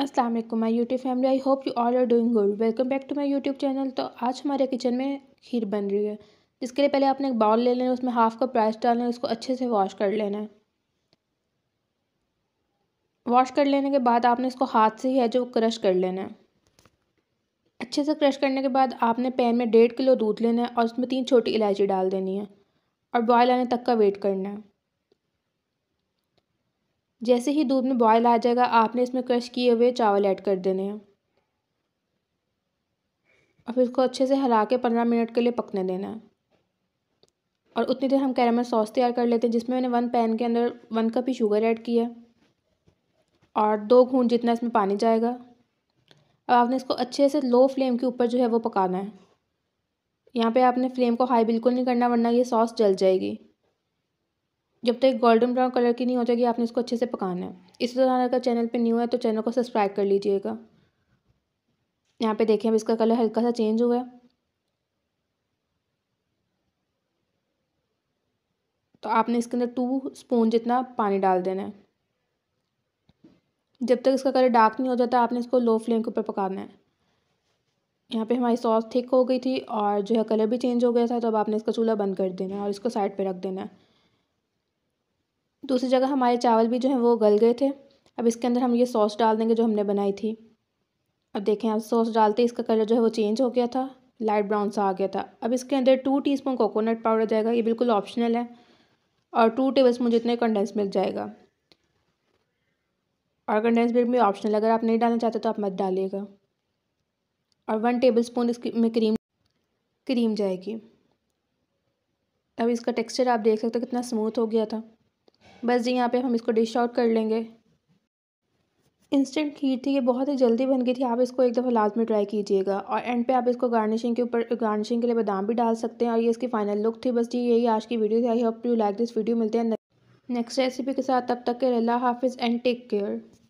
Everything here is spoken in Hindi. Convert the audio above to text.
अस्सलाम वालेकुम my YouTube family I hope you all are doing good welcome back to my YouTube channel तो आज हमारे किचन में खीर बन रही है जिसके लिए पहले आपने एक बाउल ले लेना उसमें हाफ कप राइस डालना है उसको अच्छे से वॉश कर लेना है वॉश कर लेने के बाद आपने इसको हाथ से ही है जो क्रश कर लेना है अच्छे से क्रश करने के बाद आपने पैन में डेढ़ किलो दूध लेना है और उसमें तीन छोटी इलायची डाल देनी है और बॉयल आने तक का वेट करना है जैसे ही दूध में बॉयल आ जाएगा आपने इसमें क्रश किए हुए चावल ऐड कर देने हैं और फिर इसको अच्छे से हिला के पंद्रह मिनट के लिए पकने देना है और उतनी देर हम कैरामल सॉस तैयार कर लेते हैं जिसमें मैंने वन पैन के अंदर वन कप ही शुगर ऐड किया और दो घूंट जितना इसमें पानी जाएगा अब आपने इसको अच्छे से लो फ्लेम के ऊपर जो है वो पकाना है यहाँ पे आपने फ्लेम को हाई बिल्कुल नहीं करना वरना ये सॉस जल जाएगी जब तक गोल्डन ब्राउन कलर की नहीं हो जाएगी आपने इसको अच्छे से पकाना है इस दौरान अगर चैनल पे न्यू है तो चैनल को सब्सक्राइब कर लीजिएगा यहाँ पे देखें अब इसका कलर हल्का सा चेंज हुआ है तो आपने इसके अंदर टू स्पून जितना पानी डाल देना है जब तक इसका कलर डार्क नहीं हो जाता आपने इसको लो फ्लेम के ऊपर पकाना है यहाँ पे हमारी सॉस थिक हो गई थी और जो है कलर भी चेंज हो गया था तो अब आपने इसका चूल्हा बंद कर देना है और इसको साइड पे रख देना है दूसरी जगह हमारे चावल भी जो हैं वो गल गए थे अब इसके अंदर हम ये सॉस डाल देंगे जो हमने बनाई थी अब देखें आप सॉस डालते इसका कलर जो है वो चेंज हो गया था लाइट ब्राउन सा आ गया था अब इसके अंदर टू टीस्पून कोकोनट पाउडर जाएगा ये बिल्कुल ऑप्शनल है और टू टेबल स्पून जितने कंडेंस मिल्क जाएगा और कंडेंस मिल्क भी ऑप्शनल अगर आप नहीं डालना चाहते तो आप मत डालिएगा और वन टेबल स्पून इसमें क्रीम क्रीम जाएगी अब इसका टेक्स्चर आप देख सकते हो कितना स्मूथ हो गया था बस जी यहाँ पे हम इसको डिश आउट कर लेंगे इंस्टेंट खीर थी ये बहुत ही जल्दी बन गई थी आप इसको एक दफ़ा लाजमी ट्राई कीजिएगा और एंड पे आप इसको गार्निशिंग के ऊपर गार्निशिंग के लिए बादाम भी डाल सकते हैं और ये इसकी फाइनल लुक थी बस जी यही आज की वीडियो थी I hope you like this video मिलते हैं नेक्स्ट रेसिपी के साथ तब तक के अल्लाह हाफिज़ एंड टेक केयर